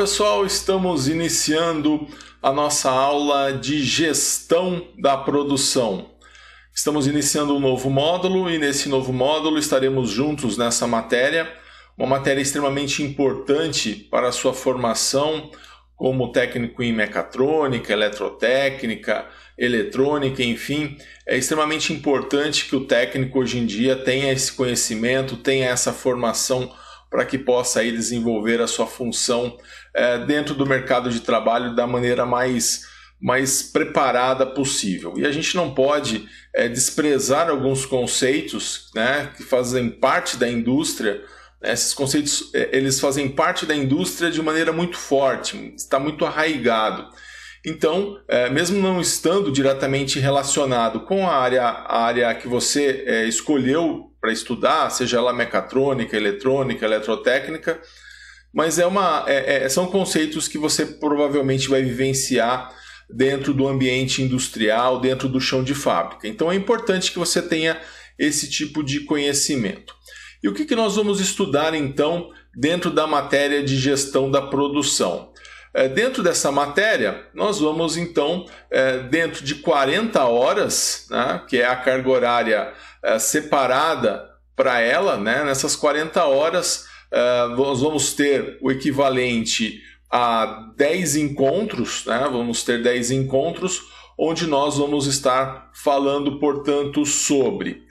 pessoal, estamos iniciando a nossa aula de gestão da produção. Estamos iniciando um novo módulo e nesse novo módulo estaremos juntos nessa matéria, uma matéria extremamente importante para a sua formação como técnico em mecatrônica, eletrotécnica, eletrônica, enfim, é extremamente importante que o técnico hoje em dia tenha esse conhecimento, tenha essa formação para que possa aí desenvolver a sua função é, dentro do mercado de trabalho da maneira mais mais preparada possível. E a gente não pode é, desprezar alguns conceitos né, que fazem parte da indústria. Né, esses conceitos é, eles fazem parte da indústria de maneira muito forte, está muito arraigado. Então, é, mesmo não estando diretamente relacionado com a área, a área que você é, escolheu para estudar, seja ela mecatrônica, eletrônica, eletrotécnica, mas é uma, é, é, são conceitos que você provavelmente vai vivenciar dentro do ambiente industrial, dentro do chão de fábrica. Então, é importante que você tenha esse tipo de conhecimento. E o que, que nós vamos estudar então dentro da matéria de gestão da produção? É, dentro dessa matéria, nós vamos então, é, dentro de 40 horas, né, que é a carga horária é, separada para ela, né, nessas 40 horas, nós vamos ter o equivalente a 10 encontros, né, vamos ter 10 encontros, onde nós vamos estar falando, portanto, sobre.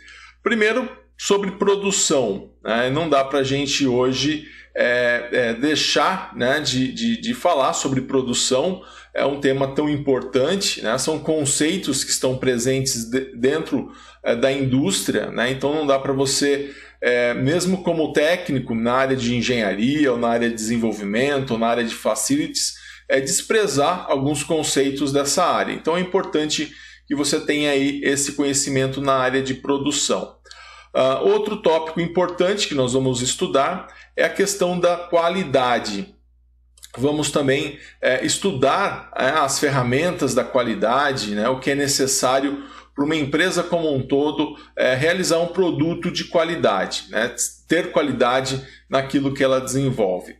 Primeiro, sobre produção. Né, não dá para a gente hoje é, é, deixar né, de, de, de, falar sobre produção é um tema tão importante, né? são conceitos que estão presentes de, dentro é, da indústria, né? então não dá para você, é, mesmo como técnico na área de engenharia, ou na área de desenvolvimento, ou na área de facilities, é desprezar alguns conceitos dessa área. Então é importante que você tenha aí esse conhecimento na área de produção. Uh, outro tópico importante que nós vamos estudar é a questão da qualidade. Vamos também é, estudar é, as ferramentas da qualidade, né, o que é necessário para uma empresa como um todo é, realizar um produto de qualidade, né, ter qualidade naquilo que ela desenvolve.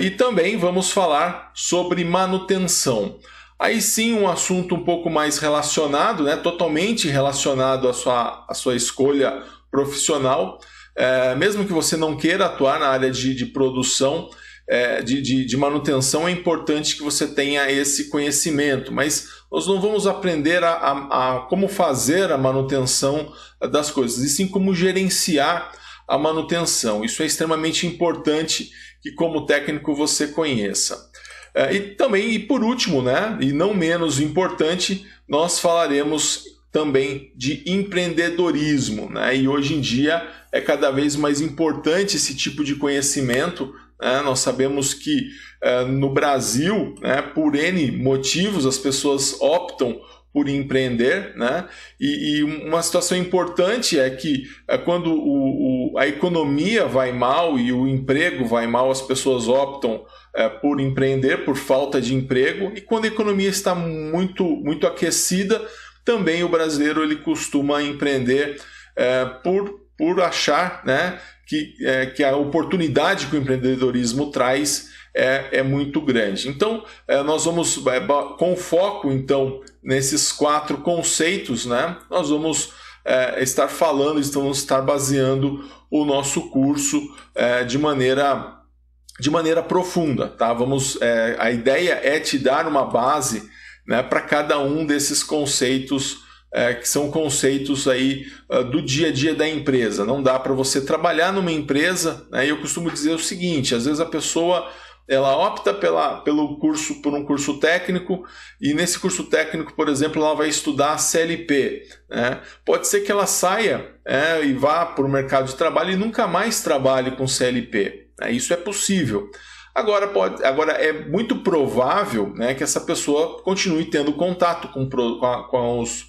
e também vamos falar sobre manutenção. Aí sim, um assunto um pouco mais relacionado, né, totalmente relacionado à sua, à sua escolha profissional, é, mesmo que você não queira atuar na área de, de produção, é, de, de, de, manutenção, é importante que você tenha esse conhecimento, mas nós não vamos aprender a, a, a como fazer a manutenção das coisas, e sim como gerenciar a manutenção. Isso é extremamente importante que, como técnico, você conheça. É, e também, e por último, né, e não menos importante, nós falaremos também de empreendedorismo. Né? E hoje em dia é cada vez mais importante esse tipo de conhecimento. Né? Nós sabemos que eh, no Brasil, né, por N motivos, as pessoas optam por empreender, né? E, e, uma situação importante é que é quando o, o, a economia vai mal e o emprego vai mal, as pessoas optam é, por empreender por falta de emprego. E quando a economia está muito muito aquecida, também o brasileiro ele costuma empreender é, por, por achar né, que, é, que a oportunidade que o empreendedorismo traz é, é muito grande. Então, é, nós vamos, é, com foco então nesses quatro conceitos, né, nós vamos é, estar falando, estamos estar baseando o nosso curso é, de maneira de maneira profunda, tá? Vamos, a ideia é te dar uma base né, para cada um desses conceitos é, que são conceitos aí ah, do dia a dia da empresa. Não dá para você trabalhar numa empresa. Né, e eu costumo dizer o seguinte: às vezes a pessoa ela opta pela, pelo curso por um curso técnico e nesse curso técnico, por exemplo, ela vai estudar CLP. Né? Pode ser que ela saia é, e vá para o mercado de trabalho e nunca mais trabalhe com CLP. Né? Isso é possível. Agora, pode, agora é muito provável né, que essa pessoa continue tendo contato com, com, a, com os,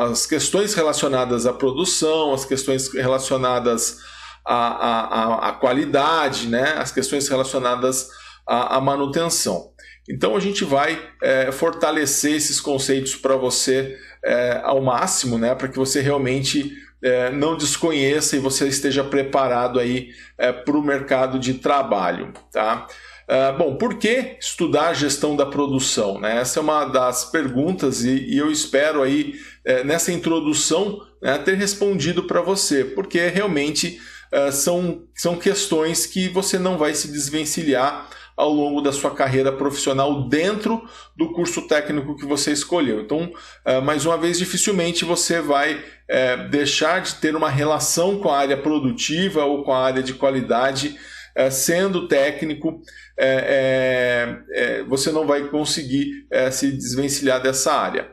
as questões relacionadas à produção, as questões relacionadas à, à, à qualidade, né, as questões relacionadas à, à manutenção. Então a gente vai é, fortalecer esses conceitos para você é, ao máximo, né, para que você realmente é, não desconheça e você esteja preparado aí é, para o mercado de trabalho, tá? É, bom, por que estudar a gestão da produção? Né? Essa é uma das perguntas e, e eu espero aí é, nessa introdução né, ter respondido para você, porque realmente é, são, são questões que você não vai se desvencilhar ao longo da sua carreira profissional dentro do curso técnico que você escolheu. Então, é, mais uma vez, dificilmente você vai é, deixar de ter uma relação com a área produtiva ou com a área de qualidade, é, sendo técnico, é, é, é você não vai conseguir é, se desvencilhar dessa área.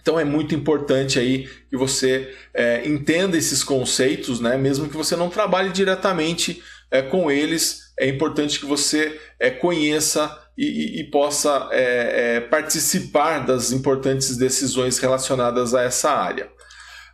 Então é muito importante aí que você entenda esses conceitos, né? mesmo que você não trabalhe diretamente com eles, é importante que você conheça e, e, e, possa é, é, participar das importantes decisões relacionadas a essa área.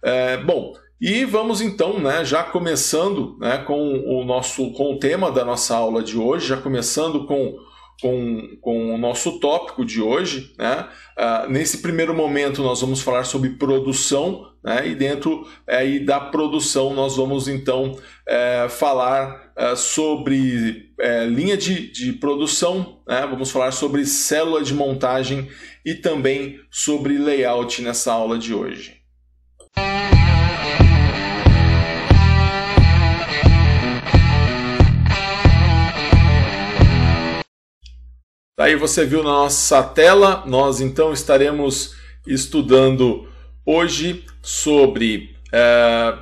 É, bom, e vamos então, né, já começando né, com o nosso com o tema da nossa aula de hoje, já começando com, com, com o nosso tópico de hoje. Né? Ah, nesse primeiro momento, nós vamos falar sobre produção, né? e dentro é, e da produção, nós vamos então é, falar é, sobre é, linha de, de produção, né? vamos falar sobre célula de montagem e também sobre layout nessa aula de hoje. Aí você viu na nossa tela, nós então estaremos estudando hoje sobre é,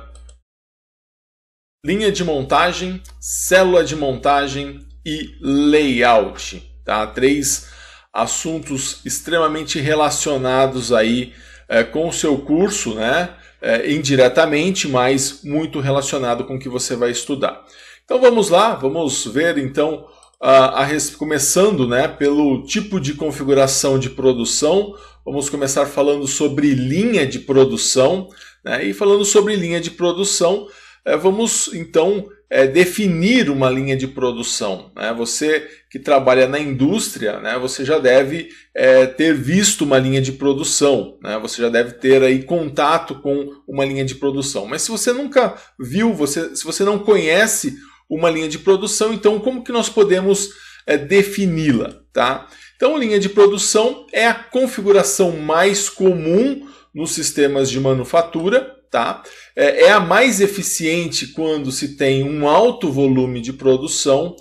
linha de montagem, célula de montagem e layout, tá? Três assuntos extremamente relacionados aí é, com o seu curso, né? É, indiretamente, mas muito relacionado com o que você vai estudar. Então vamos lá, vamos ver então a, a, começando né, pelo tipo de configuração de produção, vamos começar falando sobre linha de produção. Né, e falando sobre linha de produção, é, vamos então é, definir uma linha de produção. Né? Você que trabalha na indústria, né, você já deve é, ter visto uma linha de produção, né? você já deve ter aí contato com uma linha de produção. Mas se você nunca viu, você, se você não conhece uma linha de produção. Então, como que nós podemos é, defini-la? Tá? Então, linha de produção é a configuração mais comum nos sistemas de manufatura, tá? É, é, a mais eficiente quando se tem um alto volume de produção,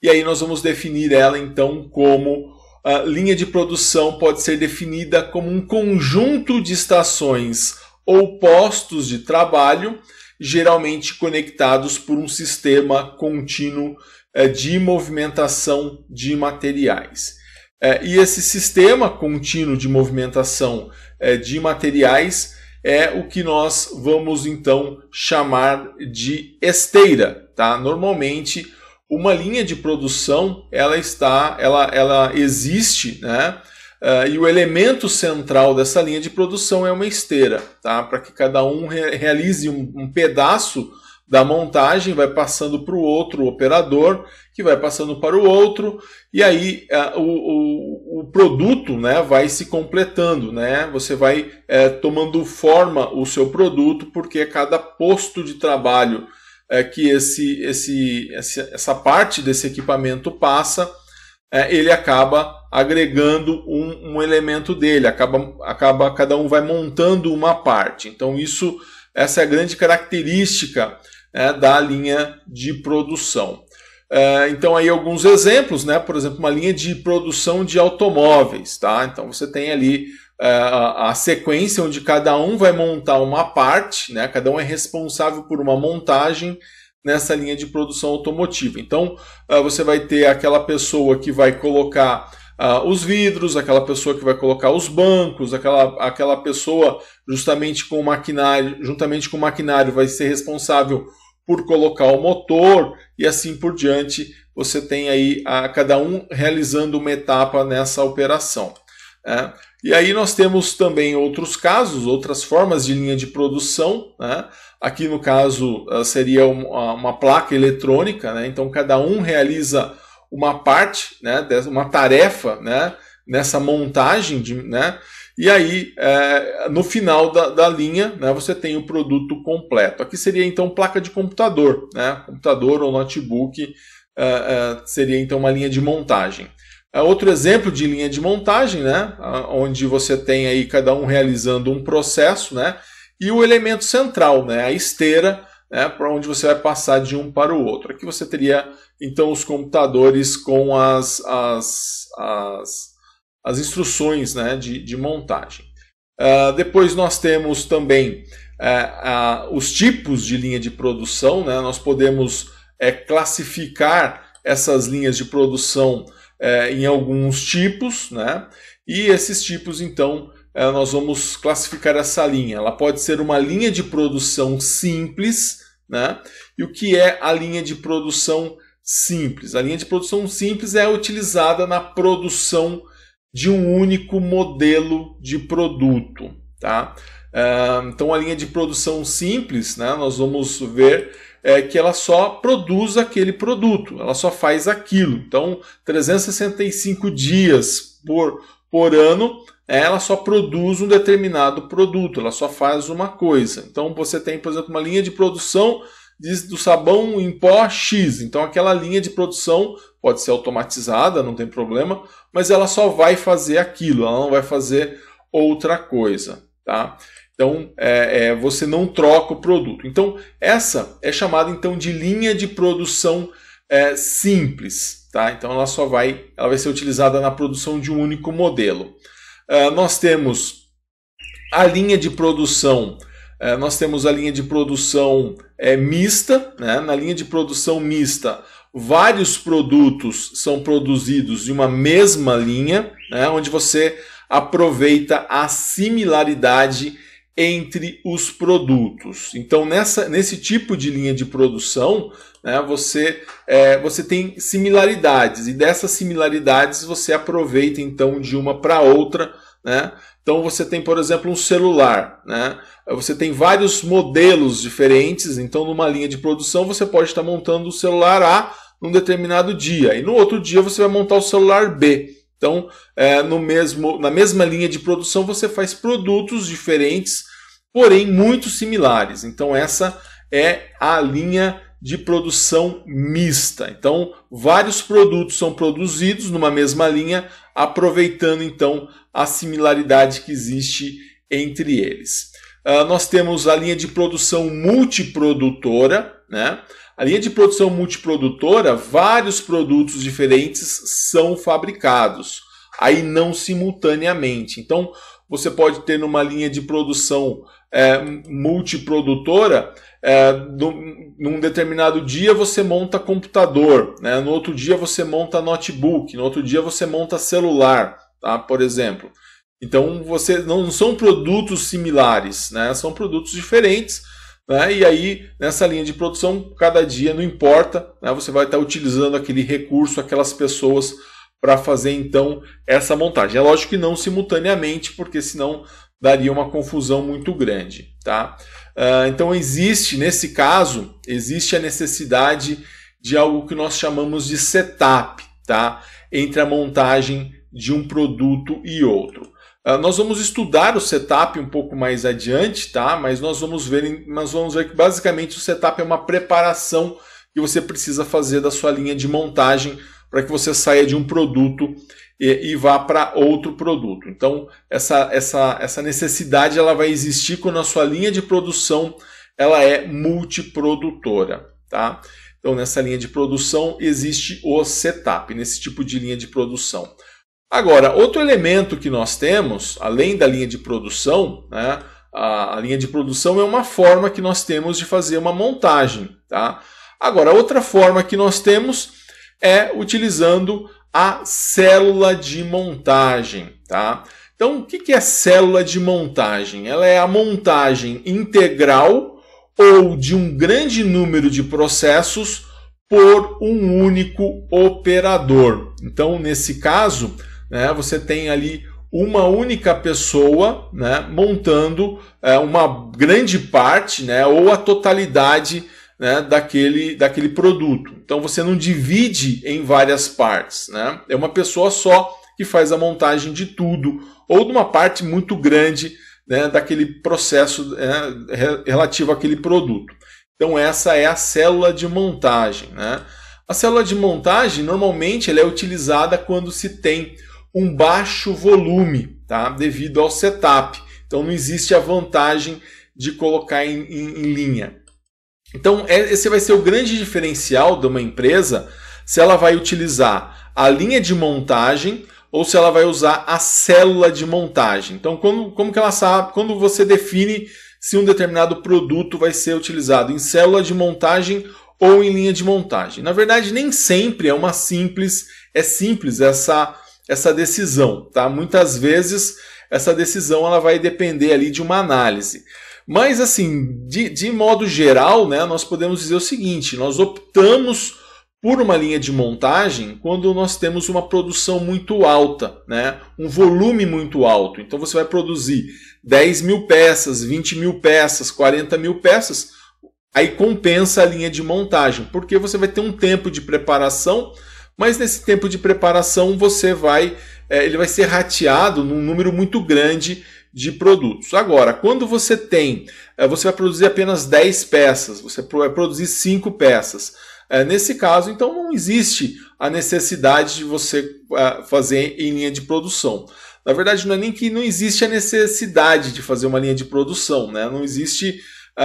e aí nós vamos definir ela então como a linha de produção pode ser definida como um conjunto de estações ou postos de trabalho geralmente conectados por um sistema contínuo é, de movimentação de materiais. É, e esse sistema contínuo de movimentação é, de materiais é o que nós vamos então chamar de esteira, tá? Normalmente uma linha de produção ela está, ela, ela existe, né? Uh, e o elemento central dessa linha de produção é uma esteira, tá? para que cada um re realize um, um, pedaço da montagem, vai passando para o outro operador, que vai passando para o outro, e aí uh, o, o, o, produto né, vai se completando, né? você vai eh, tomando forma o seu produto, porque é cada posto de trabalho eh, que esse, esse, essa parte desse equipamento passa, eh, ele acaba agregando um, um elemento dele, acaba, acaba cada um vai montando uma parte. Então isso essa é a grande característica né, da linha de produção. É, então aí alguns exemplos, né? Por exemplo, uma linha de produção de automóveis, tá? Então você tem ali é, a, a sequência onde cada um vai montar uma parte, né? Cada um é responsável por uma montagem nessa linha de produção automotiva. Então, é, você vai ter aquela pessoa que vai colocar ah, os vidros, aquela pessoa que vai colocar os bancos, aquela, aquela pessoa justamente com o maquinário, juntamente com o maquinário vai ser responsável por colocar o motor e assim por diante. Você tem aí a, cada um realizando uma etapa nessa operação. Né? E aí nós temos também outros casos, outras formas de linha de produção. Né? Aqui no caso ah, seria uma, uma placa eletrônica, né? então cada um realiza uma parte, né, uma tarefa né, nessa montagem, de, né, e aí é, no final da, da linha né, você tem o produto completo. Aqui seria então placa de computador, né, computador ou notebook é, é seria então uma linha de montagem. É, outro exemplo de linha de montagem, né, onde você tem aí cada um realizando um processo, né, e o elemento central, né, a esteira, né, para onde você vai passar de um para o outro. Aqui você teria então os computadores com as, as, as, as instruções né, de, de montagem. Uh, depois nós temos também uh, uh, os tipos de linha de produção, né? nós podemos eh, classificar essas linhas de produção eh, em alguns tipos, né? e esses tipos então nós vamos classificar essa linha. Ela pode ser uma linha de produção simples, né? e o que é a linha de produção simples. A linha de produção simples é utilizada na produção de um único modelo de produto. Tá? Ah, então, a linha de produção simples, né, nós vamos ver é que ela só produz aquele produto, ela só faz aquilo. Então, 365 dias por, por ano, ela só produz um determinado produto, ela só faz uma coisa. Então, você tem, por exemplo, uma linha de produção diz do sabão em pó X. Então aquela linha de produção pode ser automatizada, não tem problema, mas ela só vai fazer aquilo, ela não vai fazer outra coisa, tá? Então é, é, você não troca o produto. Então essa é chamada então de linha de produção é, simples, tá? Então ela só vai, ela vai ser utilizada na produção de um único modelo. Uh, nós temos a linha de produção é, nós temos a linha de produção é, mista. Né? Na linha de produção mista, vários produtos são produzidos de uma mesma linha, né? onde você aproveita a similaridade entre os produtos. Então, nessa, nesse tipo de linha de produção, né, você, é, você tem similaridades, e dessas similaridades você aproveita então de uma para outra, né, então você tem, por exemplo, um celular, né? Você tem vários modelos diferentes, então numa linha de produção você pode estar montando o celular A num determinado dia e no outro dia você vai montar o celular B. Então, é, no mesmo, na mesma linha de produção você faz produtos diferentes, porém muito similares. Então essa é a linha de produção mista. Então, vários produtos são produzidos numa mesma linha, aproveitando então a similaridade que existe entre eles. Uh, nós temos a linha de produção multiprodutora, né? A linha de produção multiprodutora, vários produtos diferentes são fabricados, aí não simultaneamente. Então, você pode ter numa linha de produção é, multiprodutora é, num, num determinado dia você monta computador, né? no outro dia você monta notebook, no outro dia você monta celular, tá? por exemplo. Então você não são produtos similares, né? são produtos diferentes. Né? E aí, nessa linha de produção, cada dia não importa, né? você vai estar utilizando aquele recurso, aquelas pessoas para fazer então essa montagem. É lógico que não simultaneamente, porque senão daria uma confusão muito grande. Tá? Ah, então existe, nesse caso, existe a necessidade de algo que nós chamamos de setup, tá? Entre a montagem de um produto e outro. Uh, nós vamos estudar o setup um pouco mais adiante, tá? Mas nós vamos ver, nós vamos ver que basicamente o setup é uma preparação que você precisa fazer da sua linha de montagem para que você saia de um produto e, e vá para outro produto. Então, essa, essa, essa necessidade ela vai existir quando a sua linha de produção ela é multiprodutora. Tá? Então, nessa linha de produção existe o setup, nesse tipo de linha de produção. Agora, outro elemento que nós temos, além da linha de produção, né, a, a linha de produção é uma forma que nós temos de fazer uma montagem. Tá? Agora, outra forma que nós temos é utilizando a célula de montagem, tá? Então, o que é célula de montagem? Ela é a montagem integral ou de um grande número de processos por um único operador. Então, nesse caso, né, você tem ali uma única pessoa né, montando é, uma grande parte né, ou a totalidade né, daquele, daquele produto. Então você não divide em várias partes. Né? É uma pessoa só que faz a montagem de tudo, ou de uma parte muito grande né, daquele processo né, relativo àquele produto. Então essa é a célula de montagem. Né? A célula de montagem normalmente ela é utilizada quando se tem um baixo volume, tá? devido ao setup. Então não existe a vantagem de colocar em, em, em linha. Então, é, esse vai ser o grande diferencial de uma empresa se ela vai utilizar a linha de montagem ou se ela vai usar a célula de montagem. Então, quando, como que ela sabe? Quando você define se um determinado produto vai ser utilizado em célula de montagem ou em linha de montagem. Na verdade, nem sempre é uma simples, é simples essa essa decisão, tá? Muitas vezes essa decisão ela vai depender ali de uma análise. Mas, assim, de, de modo geral, né, nós podemos dizer o seguinte: nós optamos por uma linha de montagem quando nós temos uma produção muito alta, né? um volume muito alto. Então você vai produzir 10 mil peças, 20 mil peças, 40 mil peças, aí compensa a linha de montagem, porque você vai ter um tempo de preparação, mas nesse tempo de preparação você vai, é, ele vai ser rateado num número muito grande de produtos. Agora, quando você tem, eh, você vai produzir apenas 10 peças, você vai produzir 5 peças. Eh, nesse caso, então, não existe a necessidade de você eh, fazer em linha de produção. Na verdade, não é nem que não existe a necessidade de fazer uma linha de produção, né? não existe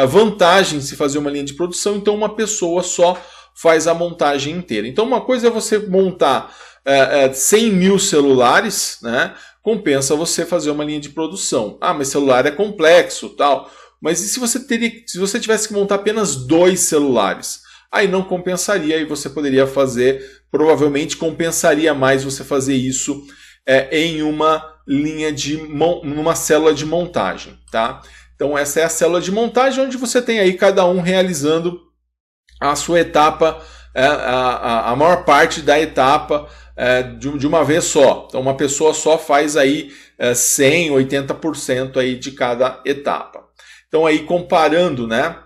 vantagem se fazer uma linha de produção, então uma pessoa só faz a montagem inteira. Então, uma coisa é você montar 100 é, é, mil celulares, né? Compensa você fazer uma linha de produção. Ah, mas celular é complexo, tal. Mas e se você teria, se você tivesse que montar apenas dois celulares? Aí não compensaria e você poderia fazer, provavelmente compensaria mais você fazer isso é, em uma linha de numa célula de montagem, tá? Então essa é a célula de montagem onde você tem aí cada um realizando a sua etapa, é, a, a, a maior parte da etapa é, de, de, uma vez só. Então, uma pessoa só faz aí é, 100, 80% aí de cada etapa. Então, aí comparando né,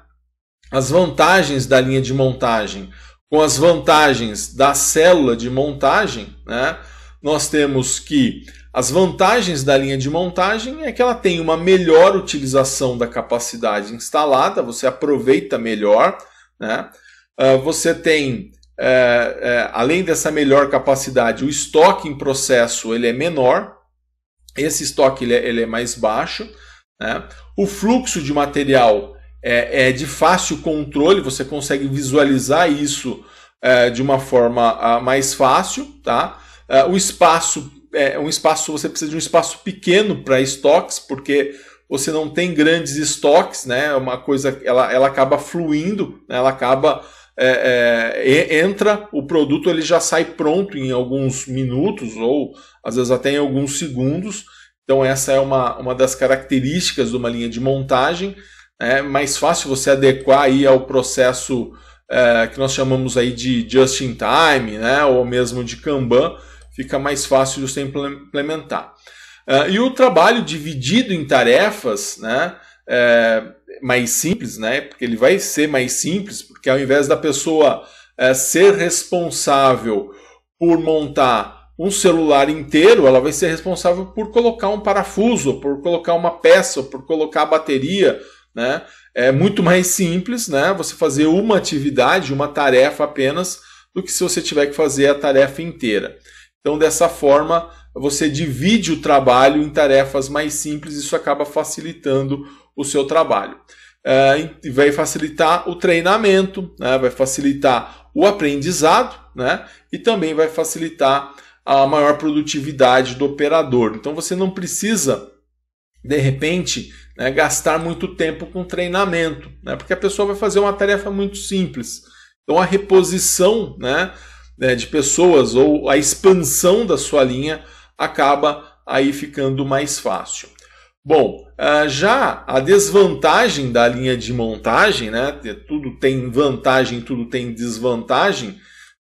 as vantagens da linha de montagem com as vantagens da célula de montagem, né, nós temos que as vantagens da linha de montagem é que ela tem uma melhor utilização da capacidade instalada, você aproveita melhor, né? Ah, você tem é, é, além dessa melhor capacidade, o estoque em processo ele é menor, esse estoque ele é, ele é mais baixo, né? o fluxo de material é, é de fácil controle, você consegue visualizar isso é, de uma forma ah, mais fácil, tá? É, o espaço é um espaço, você precisa de um espaço pequeno para estoques, porque você não tem grandes estoques, né? Uma coisa, ela, ela acaba fluindo, né? ela acaba é, é, entra, o produto ele já sai pronto em alguns minutos ou às vezes até em alguns segundos. Então essa é uma, uma das características de uma linha de montagem. É mais fácil você adequar aí ao processo é, que nós chamamos aí de just in time, né? Ou mesmo de Kanban, fica mais fácil de você implementar. É, e o trabalho dividido em tarefas, né? É, mais simples, né? Porque ele vai ser mais simples, porque ao invés da pessoa é, ser responsável por montar um celular inteiro, ela vai ser responsável por colocar um parafuso, por colocar uma peça, por colocar a bateria, né? É muito mais simples, né? Você fazer uma atividade, uma tarefa apenas, do que se você tiver que fazer a tarefa inteira. Então, dessa forma, você divide o trabalho em tarefas mais simples, isso acaba facilitando o seu trabalho. É, vai facilitar o treinamento, né? vai facilitar o aprendizado né? e também vai facilitar a maior produtividade do operador. Então você não precisa, de repente, né, gastar muito tempo com treinamento, né? porque a pessoa vai fazer uma tarefa muito simples. Então a reposição né, né de pessoas ou a expansão da sua linha acaba aí ficando mais fácil. Bom, eh, já a desvantagem da linha de montagem, né? Tudo tem vantagem, tudo tem desvantagem.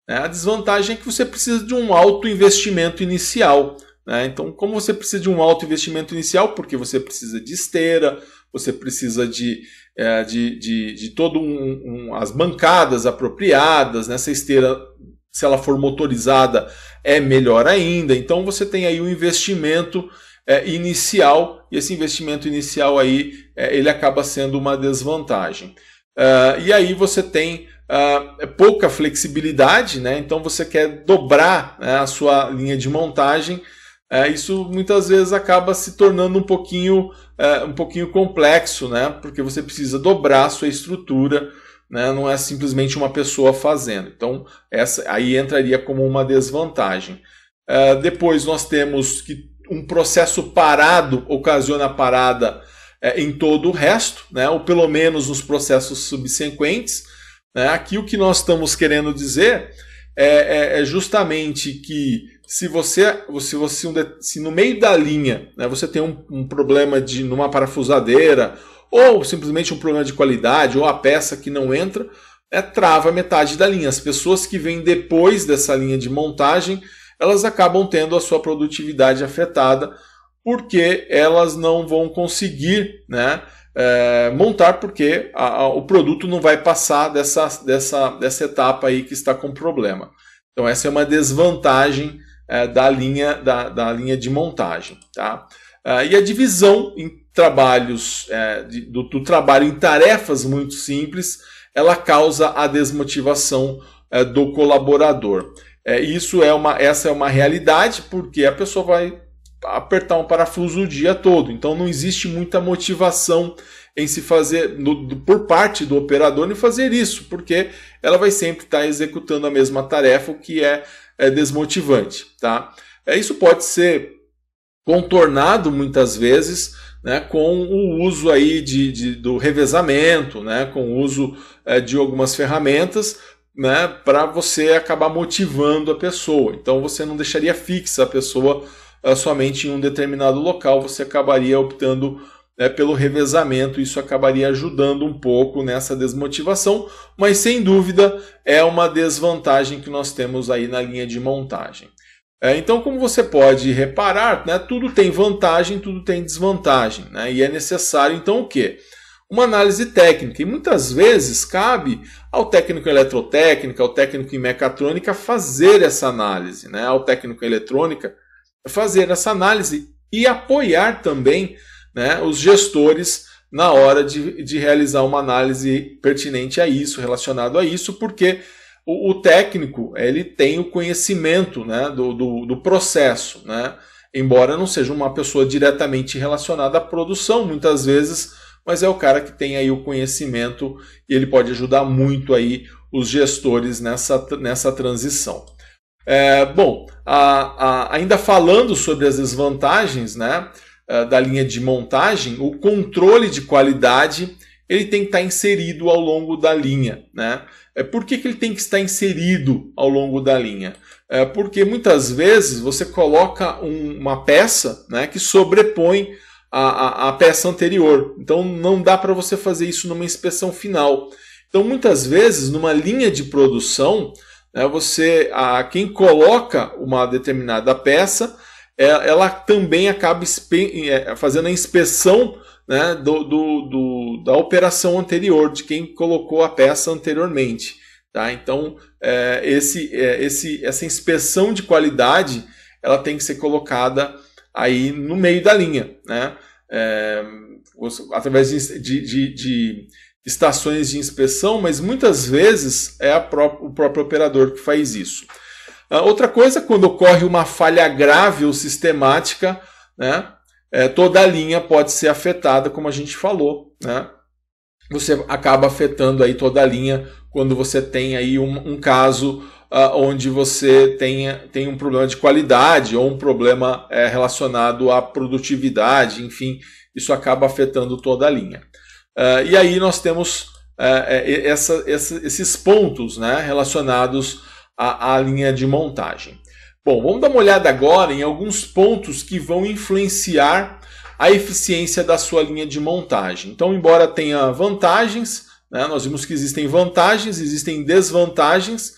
Né? A desvantagem é que você precisa de um alto investimento inicial. Né? Então, como você precisa de um alto investimento inicial, porque você precisa de esteira, você precisa de, eh, de, de, de todo um, um, as bancadas apropriadas, nessa né? esteira, se ela for motorizada, é melhor ainda. Então, você tem aí um investimento é, inicial e esse investimento inicial aí é, ele acaba sendo uma desvantagem. Uh, e aí você tem uh, pouca flexibilidade, né? então você quer dobrar né, a sua linha de montagem. É, isso muitas vezes acaba se tornando um pouquinho, um pouquinho complexo, né? porque você precisa dobrar a sua estrutura, né? não é simplesmente uma pessoa fazendo. Então, essa aí entraria como uma desvantagem. depois nós temos que um processo parado ocasiona parada é, em todo o resto, né? ou pelo menos nos processos subsequentes. Né? Aqui o que nós estamos querendo dizer é, é, é justamente que se você, se você se no meio da linha né, você tem um, um problema de numa parafusadeira ou simplesmente um problema de qualidade ou a peça que não entra, é, trava metade da linha. As pessoas que vêm depois dessa linha de montagem elas acabam tendo a sua produtividade afetada porque elas não vão conseguir né, é, montar, porque a, a, o produto não vai passar dessa, dessa, dessa etapa aí que está com problema. Então, essa é uma desvantagem é, da, linha, da, da, linha de montagem. Tá? É, e a divisão em trabalhos, é, de, do, do trabalho em tarefas muito simples, ela causa a desmotivação é, do colaborador. É, isso é uma, essa é uma realidade, porque a pessoa vai apertar um parafuso o dia todo. Então não existe muita motivação em se fazer no, do, por parte do operador em fazer isso, porque ela vai sempre estar tá executando a mesma tarefa, o que é, é desmotivante, tá? É, isso pode ser contornado muitas vezes né, com o uso aí de, de do revezamento, né, com o uso é, de algumas ferramentas né, para você acabar motivando a pessoa. Então você não deixaria fixa a pessoa uh, somente em um determinado local, você acabaria optando né, pelo revezamento, isso acabaria ajudando um pouco nessa desmotivação, mas sem dúvida é uma desvantagem que nós temos aí na linha de montagem. É, então, como você pode reparar, né, tudo tem vantagem, tudo tem desvantagem, né, e é necessário então o quê? uma análise técnica. E muitas vezes cabe ao técnico em eletrotécnica, ao técnico em mecatrônica fazer essa análise, né? ao técnico em eletrônica fazer essa análise e apoiar também né, os gestores na hora de, de realizar uma análise pertinente a isso, relacionado a isso, porque o, o técnico ele tem o conhecimento né, do, do, do processo, né? embora não seja uma pessoa diretamente relacionada à produção, muitas vezes mas é o cara que tem aí o conhecimento e ele pode ajudar muito aí os gestores nessa, nessa transição. É, bom, a, a, ainda falando sobre as desvantagens né, é, da linha de montagem, o controle de qualidade ele tem que estar inserido ao longo da linha. Né? É, por que, que ele tem que estar inserido ao longo da linha? É porque muitas vezes você coloca um, uma peça né, que sobrepõe a, a, peça anterior. Então não dá para você fazer isso numa inspeção final. Então muitas vezes numa linha de produção, né, você a, quem coloca uma determinada peça, ela, é, ela também acaba é, fazendo a inspeção né, do, do, do, da operação anterior, de quem colocou a peça anteriormente. Tá? Então, é, esse, é, esse, essa inspeção de qualidade ela tem que ser colocada aí no meio da linha, né? É, através de, de, de, estações de inspeção, mas muitas vezes é pró o próprio operador que faz isso. Ah, outra coisa, quando ocorre uma falha grave ou sistemática, né, é, toda a linha pode ser afetada, como a gente falou. Né? Você acaba afetando aí toda a linha quando você tem aí um, um caso uh, onde você tem, tem um problema de qualidade ou um problema é, relacionado à produtividade, enfim, isso acaba afetando toda a linha. Uh, e aí nós temos eh, eh, essa, essa, esses pontos né, relacionados à, à linha de montagem. Bom, vamos dar uma olhada agora em alguns pontos que vão influenciar a eficiência da sua linha de montagem. Então, embora tenha vantagens, né, nós vimos que existem vantagens, existem desvantagens,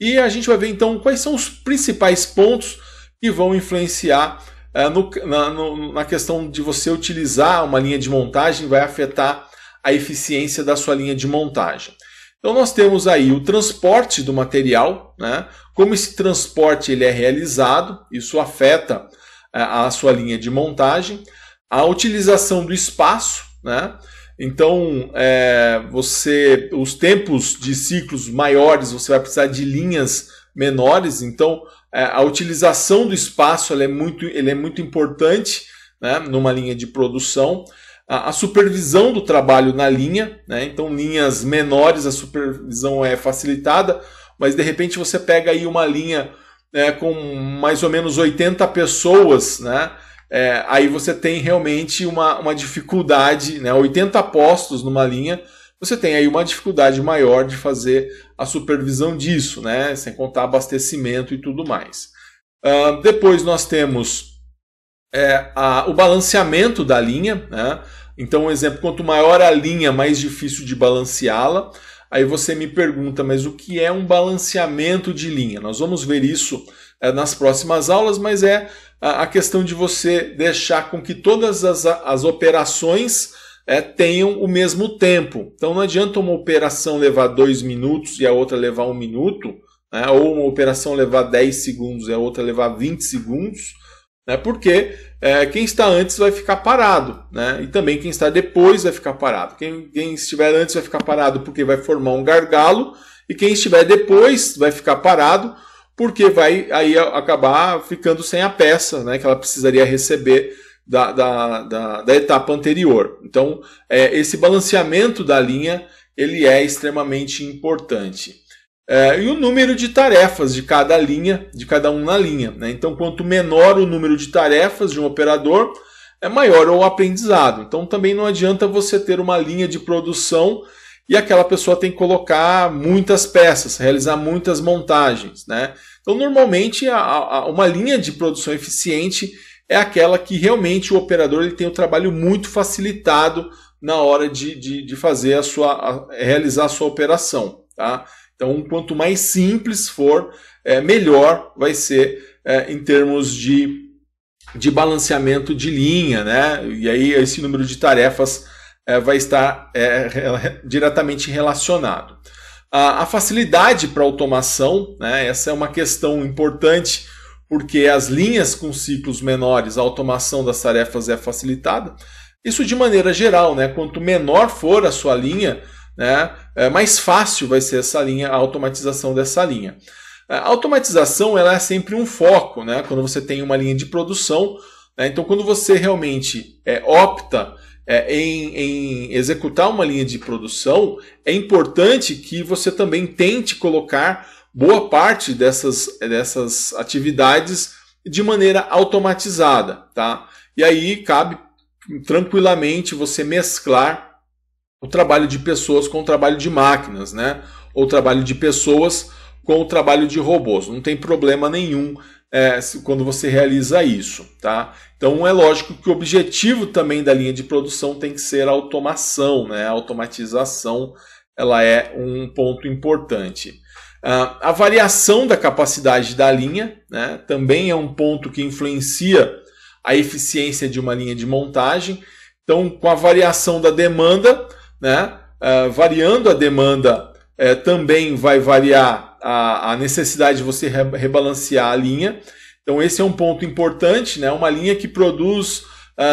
e a gente vai ver então quais são os principais pontos que vão influenciar eh, no, na, no, na questão de você utilizar uma linha de montagem, vai afetar a eficiência da sua linha de montagem. Então nós temos aí o transporte do material, né? como esse transporte ele é realizado, isso afeta eh, a sua linha de montagem, a utilização do espaço, né? Então, é, você, os tempos de ciclos maiores, você vai precisar de linhas menores. Então, é, a utilização do espaço é muito, ele é muito importante né, numa linha de produção. A, a supervisão do trabalho na linha, né, então linhas menores a supervisão é facilitada, mas de repente você pega aí uma linha é, com mais ou menos 80 pessoas, né? é, aí você tem realmente uma, uma dificuldade, né? 80 postos numa linha, você tem aí uma dificuldade maior de fazer a supervisão disso, né? Sem contar abastecimento e tudo mais. Uh, depois nós temos é, a, o balanceamento da linha, né? Então, um exemplo, quanto maior a linha, mais difícil de balanceá-la. Aí você me pergunta, mas o que é um balanceamento de linha? Nós vamos ver isso é, nas próximas aulas, mas é a, a questão de você deixar com que todas as, as operações é, tenham o mesmo tempo. Então não adianta uma operação levar dois minutos e a outra levar um minuto, né, ou uma operação levar 10 segundos e a outra levar 20 segundos, né, porque é, quem está antes vai ficar parado, né, e também quem está depois vai ficar parado. Quem, quem estiver antes vai ficar parado porque vai formar um gargalo, e quem estiver depois vai ficar parado porque vai aí acabar ficando sem a peça né, que ela precisaria receber da, da, da, da etapa anterior. Então, é, esse balanceamento da linha ele é extremamente importante. É, e o número de tarefas de cada linha, de cada um na linha. Né? Então, quanto menor o número de tarefas de um operador, é maior o aprendizado. Então, também não adianta você ter uma linha de produção e aquela pessoa tem que colocar muitas peças, realizar muitas montagens, né? Então, normalmente, a, a, uma linha de produção eficiente é aquela que realmente o operador ele tem o trabalho muito facilitado na hora de, de, de fazer a sua a, realizar a sua operação, tá? Então, quanto mais simples for, é, melhor vai ser é, em termos de, de balanceamento de linha, né? E aí esse número de tarefas é, vai estar é, diretamente relacionado. A, a facilidade para automação, né, essa é uma questão importante, porque as linhas com ciclos menores, a automação das tarefas é facilitada. Isso de maneira geral, né, quanto menor for a sua linha, né, eh, mais fácil vai ser essa linha, a automatização dessa linha. A automatização ela é sempre um foco, né, quando você tem uma linha de produção. Né, então, quando você realmente é, opta é, em, em, executar uma linha de produção, é importante que você também tente colocar boa parte dessas, dessas atividades de maneira automatizada, tá? E aí cabe tranquilamente você mesclar o trabalho de pessoas com o trabalho de máquinas, né? Ou o trabalho de pessoas com o trabalho de robôs. Não tem problema nenhum é, quando você realiza isso, tá? Então é lógico que o objetivo também da linha de produção tem que ser a automação, né? A automatização ela é um ponto importante. Uh, a variação da capacidade da linha né, também é um ponto que influencia a eficiência de uma linha de montagem. Então, com a variação da demanda, né, uh, variando a demanda, uh, também vai variar a, a necessidade de você rebalancear a linha. Então, esse é um ponto importante, né? Uma linha que produz uh,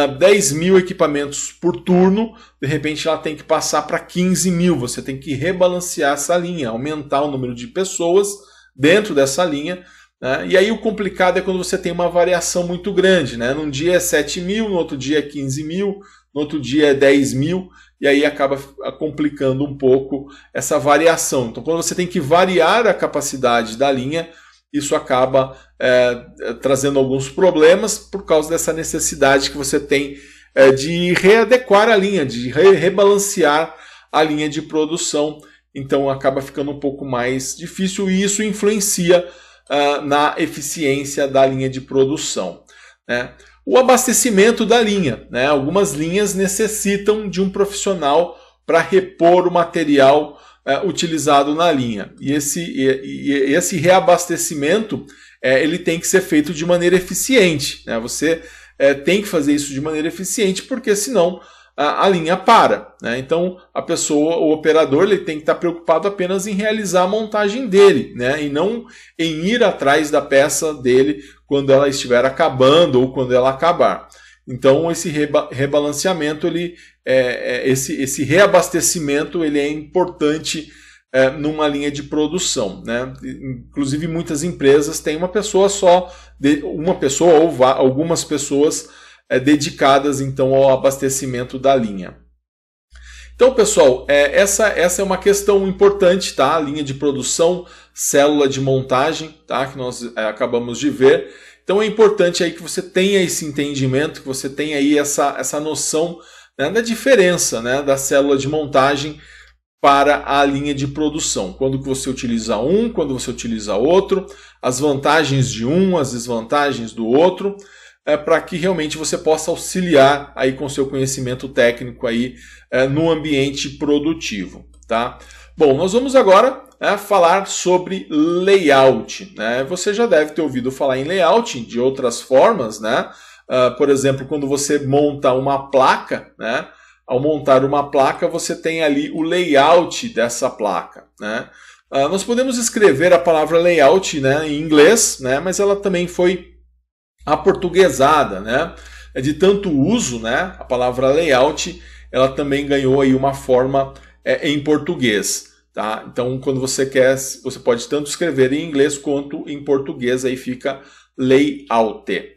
ah, 10 mil equipamentos por turno, de repente ela tem que passar para 15 mil. Você tem que rebalancear essa linha, aumentar o número de pessoas dentro dessa linha. Né? E aí o complicado é quando você tem uma variação muito grande. Né? Num dia é 7 mil, no outro dia é 15 mil, no outro dia é 10 mil e aí acaba ah, complicando um pouco essa variação. Então, quando você tem que variar a capacidade da linha, isso acaba é, trazendo alguns problemas por causa dessa necessidade que você tem é, de readequar a linha, de re rebalancear a linha de produção. Então, acaba ficando um pouco mais difícil e isso influencia uh, na eficiência da linha de produção. Né? o abastecimento da linha. Né? Algumas linhas necessitam de um profissional para repor o material é, utilizado na linha. E esse, e, e esse reabastecimento é, ele tem que ser feito de maneira eficiente. Né? Você é, tem que fazer isso de maneira eficiente, porque senão a, a linha para. Né? Então a pessoa, o operador, ele tem que estar tá preocupado apenas em realizar a montagem dele né? e não em ir atrás da peça dele quando ela estiver acabando ou quando ela acabar. Então esse reba rebalanceamento, ele, é, é, esse, esse reabastecimento, ele é importante é, numa linha de produção, né? Inclusive muitas empresas têm uma pessoa só, de, uma pessoa ou algumas pessoas é, dedicadas então ao abastecimento da linha. Então pessoal, é, essa essa é uma questão importante, tá? A linha de produção célula de montagem, tá? Que nós é, acabamos de ver. Então é importante aí que você tenha esse entendimento, que você tenha aí essa, essa noção né, da diferença né, da célula de montagem para a linha de produção. Quando que você utiliza um, quando você utiliza outro, as vantagens de um, as desvantagens do outro, é, para que realmente você possa auxiliar aí com seu conhecimento técnico aí é, no ambiente produtivo, tá? Bom, nós vamos agora é falar sobre layout. Né? Você já deve ter ouvido falar em layout de outras formas, né? Uh, por exemplo, quando você monta uma placa, né? Ao montar uma placa, você tem ali o layout dessa placa, né? Uh, nós podemos escrever a palavra layout né, em inglês, né, mas ela também foi aportuguesada, né? É de tanto uso, né? A palavra layout, ela também ganhou aí uma forma é, em português. Tá? Então, quando você quer, você pode tanto escrever em inglês quanto em português, aí fica layout.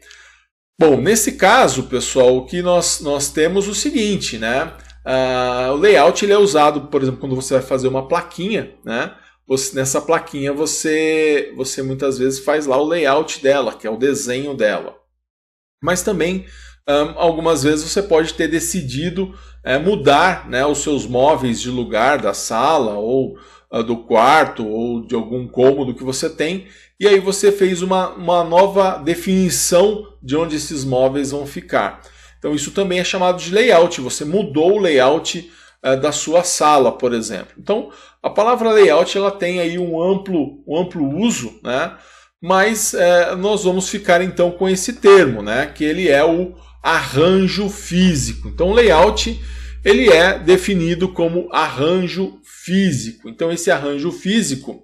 Bom, nesse caso, pessoal, o que nós, nós temos o seguinte, né? Uh, o layout ele é usado, por exemplo, quando você vai fazer uma plaquinha, né? Você, nessa plaquinha você, você muitas vezes faz lá o layout dela, que é o desenho dela. Mas também algumas vezes você pode ter decidido é, mudar né, os seus móveis de lugar da sala ou uh, do quarto ou de algum cômodo que você tem, e aí você fez uma, uma nova definição de onde esses móveis vão ficar. Então, isso também é chamado de layout, você mudou o layout uh, da sua sala, por exemplo. Então, a palavra layout ela tem aí um amplo, um amplo uso, né? mas é, nós vamos ficar então com esse termo, né? que ele é o arranjo físico. Então, layout ele é definido como arranjo físico. Então, esse arranjo físico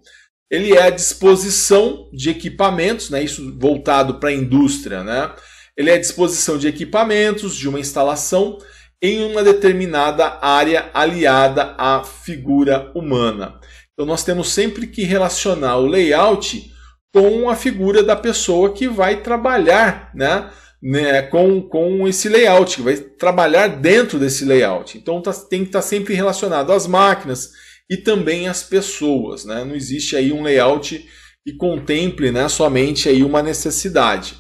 ele é a disposição de equipamentos, né? Isso voltado para a indústria, né? Ele é a disposição de equipamentos de uma instalação em uma determinada área aliada à figura humana. Então nós temos sempre que relacionar o layout com a figura da pessoa que vai trabalhar, né? né, com, com esse layout, que vai trabalhar dentro desse layout. Então tá, tem que estar tá sempre relacionado às máquinas e também às pessoas. Né? Não existe aí um layout que contemple né, somente aí uma necessidade.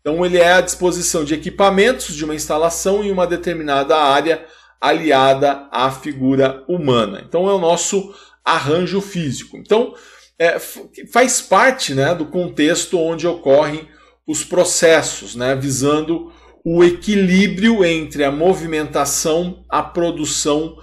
Então ele é a disposição de equipamentos de uma instalação em uma determinada área aliada à figura humana. Então é o nosso arranjo físico. Então é, faz parte né, do contexto onde ocorrem os processos, né, visando o equilíbrio entre a movimentação, a produção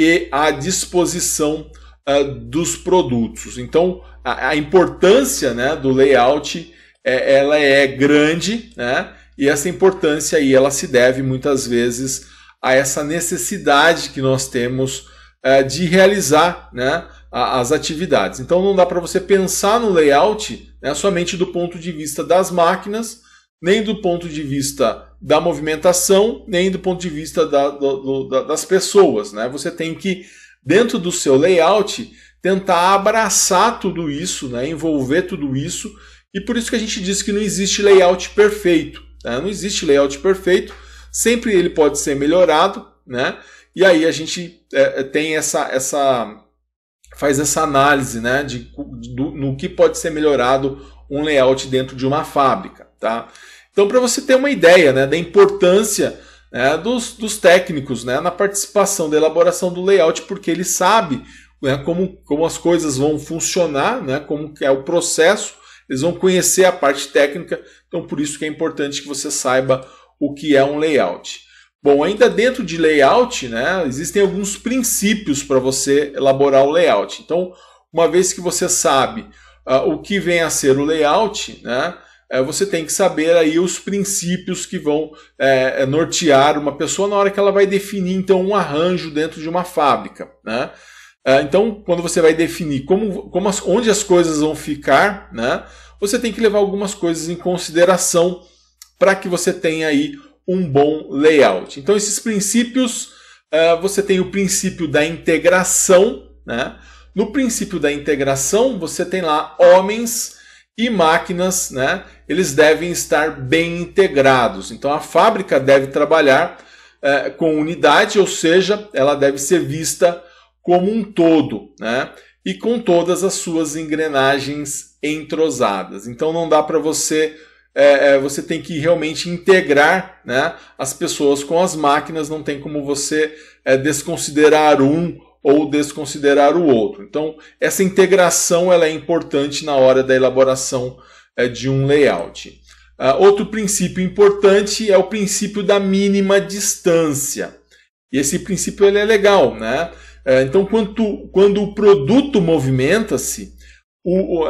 e a disposição uh, dos produtos. Então, a, a importância né, do layout é, ela é grande, né, e essa importância aí ela se deve muitas vezes a essa necessidade que nós temos uh, de realizar né, a, as atividades. Então não dá para você pensar no layout né, somente do ponto de vista das máquinas, nem do ponto de vista da movimentação, nem do ponto de vista da, do, do, das pessoas. Né? Você tem que, dentro do seu layout, tentar abraçar tudo isso, né, envolver tudo isso, e por isso que a gente diz que não existe layout perfeito. Né? Não existe layout perfeito, sempre ele pode ser melhorado, né? e aí a gente é, é tem essa, essa faz essa análise né, de, do, no que pode ser melhorado um layout dentro de uma fábrica. Tá? Então, para você ter uma ideia né, da importância né, dos, dos técnicos né, na participação da elaboração do layout, porque ele sabe né, como, como as coisas vão funcionar, né, como é o processo, eles vão conhecer a parte técnica, então por isso que é importante que você saiba o que é um layout. Bom, ainda dentro de layout, né, existem alguns princípios para você elaborar o layout. Então, uma vez que você sabe uh, o que vem a ser o layout, né, eh, você tem que saber aí os princípios que vão eh, eh, nortear uma pessoa na hora que ela vai definir então um arranjo dentro de uma fábrica. Né? então, quando você vai definir como, como as, onde as coisas vão ficar, né, você tem que levar algumas coisas em consideração para que você tenha aí um bom layout. Então, esses princípios, uh, você tem o princípio da integração. Né? No princípio da integração, você tem lá homens e máquinas, né? eles devem estar bem integrados. Então, a fábrica deve trabalhar uh, com unidade, ou seja, ela deve ser vista como um todo, né? e com todas as suas engrenagens entrosadas. Então, não dá para você é, é, você tem que realmente integrar né, as pessoas com as máquinas, não tem como você é, desconsiderar um ou desconsiderar o outro. Então, essa integração ela é importante na hora da elaboração é, de um layout. Uh, outro princípio importante é o princípio da mínima distância. E esse princípio ele é legal, né? Uh, então, quanto, quando o produto movimenta-se,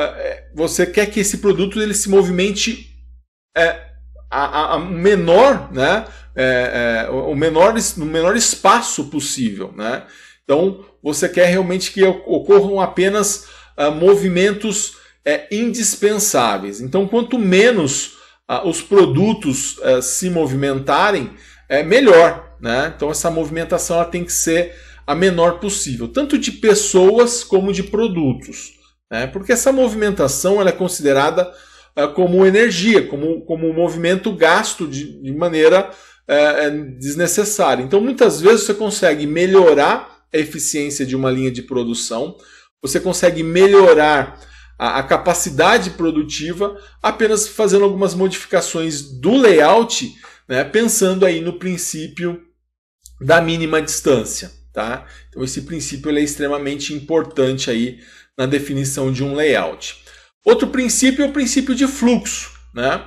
é, você quer que esse produto ele se movimente é, a, a menor, né, é, é, o, menor, no menor espaço possível. Né? Então, você quer realmente que ocorram apenas uh, movimentos uh, indispensáveis. Então, quanto menos uh, os produtos é, se movimentarem, é melhor. Né? Então, essa movimentação ela tem que ser a menor possível, tanto de pessoas como de produtos. Né? Porque essa movimentação ela é considerada é, como energia, como, como um movimento gasto de, de maneira é, é, desnecessária. Então, muitas vezes você consegue melhorar a eficiência de uma linha de produção, você consegue melhorar a, a capacidade produtiva apenas fazendo algumas modificações do layout, né, pensando aí no princípio da mínima distância. Tá? Então, esse princípio é extremamente importante aí na definição de um layout. Outro princípio é o princípio de fluxo, né?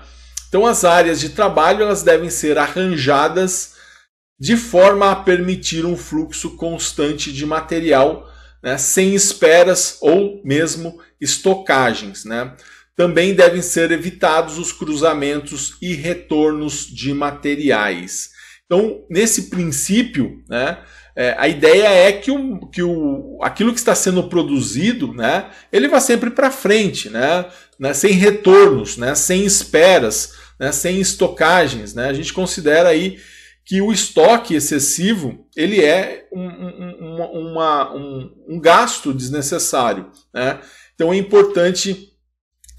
Então as áreas de trabalho elas devem ser arranjadas de forma a permitir um fluxo constante de material, né? sem esperas ou mesmo estocagens, né? Também devem ser evitados os cruzamentos e retornos de materiais. Então, nesse princípio, né, é, a ideia é que, o, que o, aquilo que está sendo produzido, né, ele vá sempre para frente, né, né, sem retornos, né, sem esperas, né, sem estocagens. Né, a gente considera aí que o estoque excessivo ele é um, um, uma, um, um gasto desnecessário. Né? Então é importante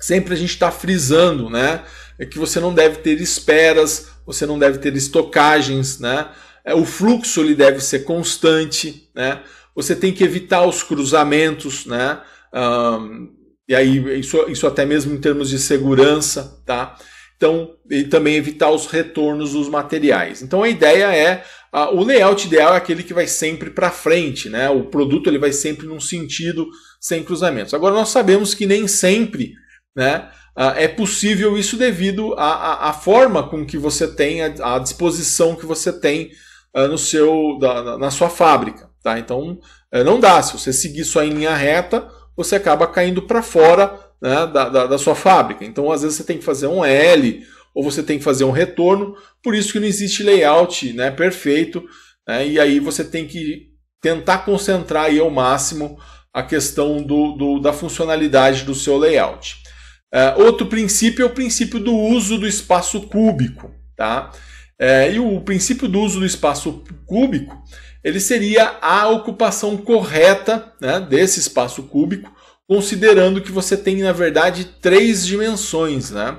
sempre a gente estar tá frisando né, que você não deve ter esperas, você não deve ter estocagens, né? É, o fluxo ele deve ser constante, né? Você tem que evitar os cruzamentos, né? Um, e aí isso, isso até mesmo em termos de segurança, tá? Então, e também evitar os retornos dos materiais. Então a ideia é a, o layout ideal é aquele que vai sempre para frente, né? O produto ele vai sempre num sentido sem cruzamentos. Agora nós sabemos que nem sempre, né? é possível isso devido à, forma com que você tem, a à disposição que você tem ah, no seu, na, na sua fábrica. Tá? Então, eh, não dá. Se você seguir só em linha reta, você acaba caindo para fora né, da, da, da, sua fábrica. Então, às vezes, você tem que fazer um L ou você tem que fazer um retorno. Por isso que não existe layout né, perfeito. Né, e aí você tem que tentar concentrar aí ao máximo a questão do, do da funcionalidade do seu layout. É, outro princípio é o princípio do uso do espaço cúbico. Tá? É, e o princípio do uso do espaço cúbico ele seria a ocupação correta né, desse espaço cúbico, considerando que você tem, na verdade, três dimensões. Né?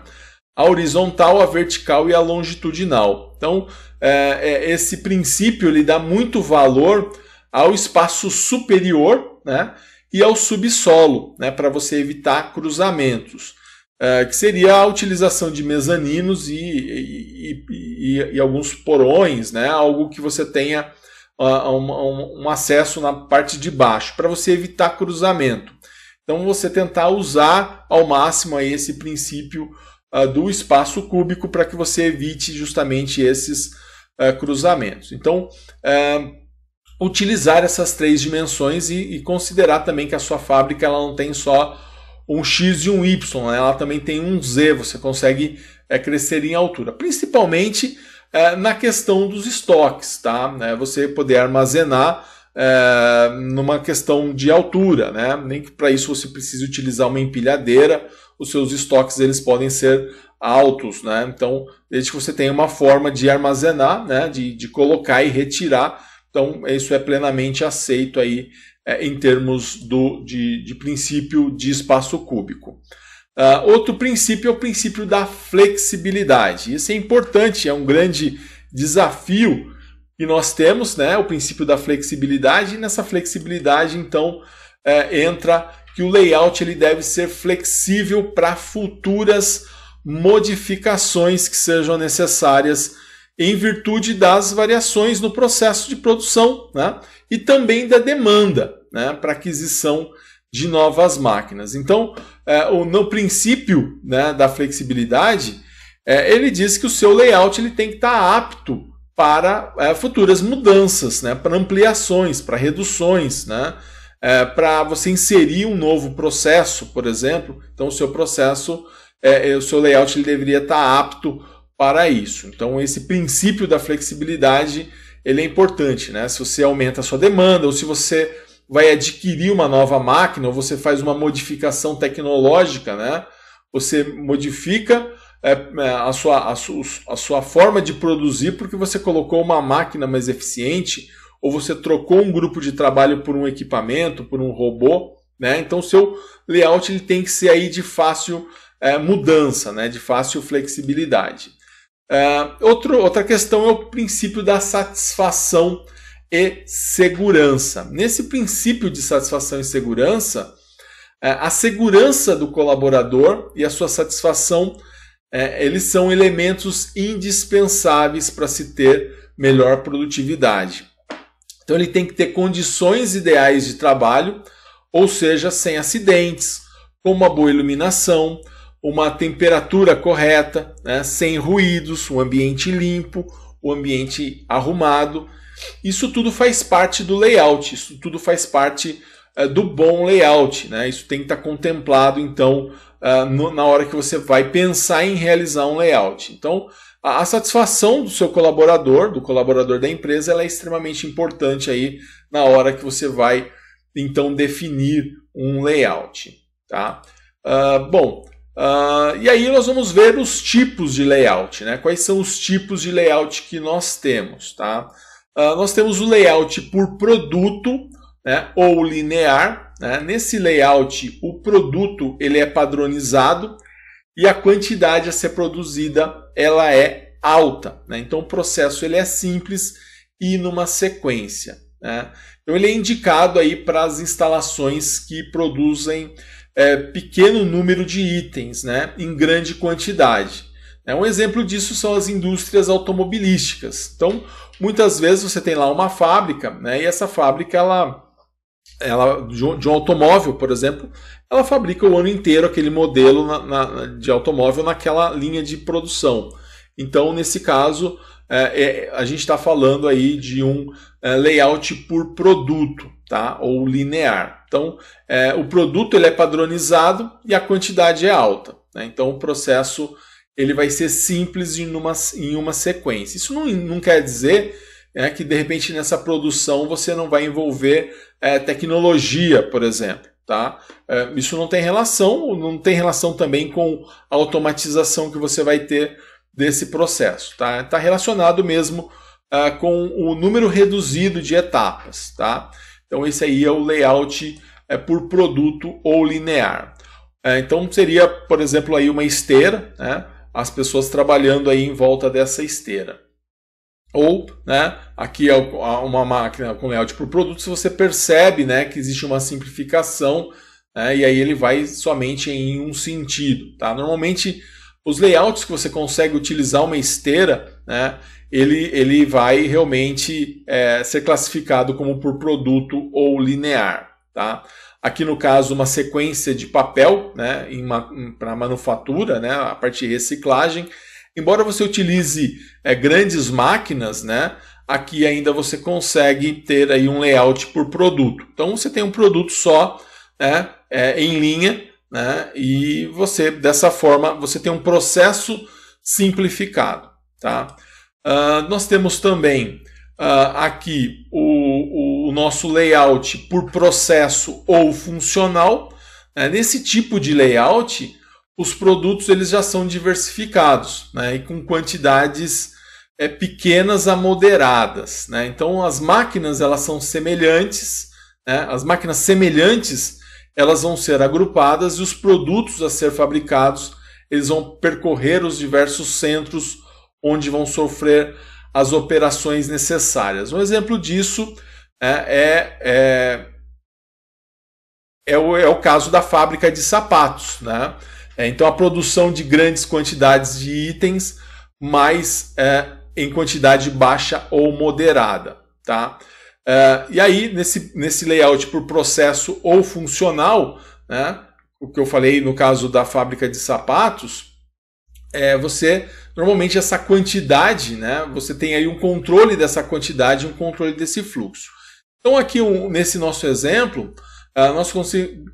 a horizontal, a vertical e a longitudinal. Então, é, é, esse princípio ele dá muito valor ao espaço superior né, e ao subsolo, né, para você evitar cruzamentos. É, que seria a utilização de mezaninos e, e, e, e, alguns porões, né? algo que você tenha uh, um, um, acesso na parte de baixo, para você evitar cruzamento. Então você tentar usar ao máximo esse princípio uh, do espaço cúbico para que você evite justamente esses ah, cruzamentos. Então, é, utilizar essas três dimensões e, e, considerar também que a sua fábrica ela não tem só um X e um Y. Né? Ela também tem um Z, você consegue é, crescer em altura. Principalmente é, na questão dos estoques, tá? É, você poder armazenar é, numa questão de altura, né? Nem que para isso você precise utilizar uma empilhadeira, os seus estoques eles podem ser altos, né? Então, desde que você tenha uma forma de armazenar, né? De, de colocar e retirar, então isso é plenamente aceito aí é, em termos do, de, de, princípio de espaço cúbico. Uh, outro princípio é o princípio da flexibilidade. Isso é importante, é um grande desafio que nós temos, né? O princípio da flexibilidade. E nessa flexibilidade, então, é, entra que o layout ele deve ser flexível para futuras modificações que sejam necessárias em virtude das variações no processo de produção né? e também da demanda né? para aquisição de novas máquinas. Então, é, o, no princípio né, da flexibilidade, é, ele diz que o seu layout ele tem que estar tá apto para é, futuras mudanças, né, para ampliações, para reduções, né, é, para você inserir um novo processo, por exemplo. Então, o seu processo, é, o seu layout ele deveria estar tá apto para isso. Então, esse princípio da flexibilidade ele é importante, né? Se você aumenta a sua demanda ou se você vai adquirir uma nova máquina ou você faz uma modificação tecnológica, né? Você modifica é, é a, sua, a, a sua forma de produzir porque você colocou uma máquina mais eficiente ou você trocou um grupo de trabalho por um equipamento, por um robô, né? Então, seu layout ele tem que ser aí de fácil é, mudança, né? De fácil flexibilidade. Uh, outro, outra questão é o princípio da satisfação e segurança. Nesse princípio de satisfação e segurança, é, a segurança do colaborador e a sua satisfação é, eles são elementos indispensáveis para se ter melhor produtividade. Então ele tem que ter condições ideais de trabalho, ou seja, sem acidentes, com uma boa iluminação, uma temperatura correta, né? sem ruídos, um ambiente limpo, um ambiente arrumado. Isso tudo faz parte do layout, isso tudo faz parte uh, do bom layout. Né? Isso tem que estar tá contemplado, então, uh, no, na hora que você vai pensar em realizar um layout. Então, a, a satisfação do seu colaborador, do colaborador da empresa, ela é extremamente importante aí na hora que você vai, então, definir um layout. Tá? Uh, bom, Uh, e aí nós vamos ver os tipos de layout, né? Quais são os tipos de layout que nós temos, tá? Uh, nós temos o layout por produto, né? Ou linear, né? Nesse layout, o produto ele é padronizado e a quantidade a ser produzida ela é alta, né? Então o processo ele é simples e numa sequência, né? Então ele é indicado aí para as instalações que produzem é, pequeno número de itens né, em grande quantidade. É, um exemplo disso são as indústrias automobilísticas. Então, muitas vezes você tem lá uma fábrica, né, e essa fábrica ela, ela, de um automóvel, por exemplo, ela fabrica o ano inteiro aquele modelo na, na, de automóvel naquela linha de produção. Então, nesse caso, é, é, a gente está falando aí de um é, layout por produto tá? ou linear. Então, é, o produto ele é padronizado e a quantidade é alta. Né? Então, o processo ele vai ser simples em uma, em uma sequência. Isso não, não quer dizer é, que, de repente, nessa produção você não vai envolver é, tecnologia, por exemplo. Tá? É, isso não tem relação, não tem relação também com a automatização que você vai ter desse processo. Está tá relacionado mesmo é, com o número reduzido de etapas. Tá? Então esse aí é o layout é, por produto ou linear. É, então seria, por exemplo, aí uma esteira, né? as pessoas trabalhando aí em volta dessa esteira. Ou, né, aqui é uma máquina com layout por produto, se você percebe né, que existe uma simplificação, né, e aí ele vai somente em um sentido. Tá? Normalmente, os layouts que você consegue utilizar uma esteira, né, ele, ele vai realmente é, ser classificado como por produto ou linear. Tá? Aqui no caso, uma sequência de papel né, para manufatura, né, a parte de reciclagem. Embora você utilize é, grandes máquinas, né, aqui ainda você consegue ter aí um layout por produto. Então você tem um produto só né, é, em linha né, e você, dessa forma, você tem um processo simplificado. Tá? Uh, nós temos também uh, aqui o, o, o, nosso layout por processo ou funcional. Né? Nesse tipo de layout, os produtos eles já são diversificados né? e com quantidades é, pequenas a moderadas. Né? Então, as máquinas elas são semelhantes, né? as máquinas semelhantes elas vão ser agrupadas e os produtos a ser fabricados eles vão percorrer os diversos centros onde vão sofrer as operações necessárias. Um exemplo disso né, é, é, é, o, é o caso da fábrica de sapatos. Né? É, então, a produção de grandes quantidades de itens, mas é, em quantidade baixa ou moderada. Tá? É, e aí, nesse, nesse layout por processo ou funcional, né, o que eu falei no caso da fábrica de sapatos, é, você normalmente essa quantidade, né? Você tem aí um controle dessa quantidade, um controle desse fluxo. Então aqui um, nesse nosso exemplo, uh, nós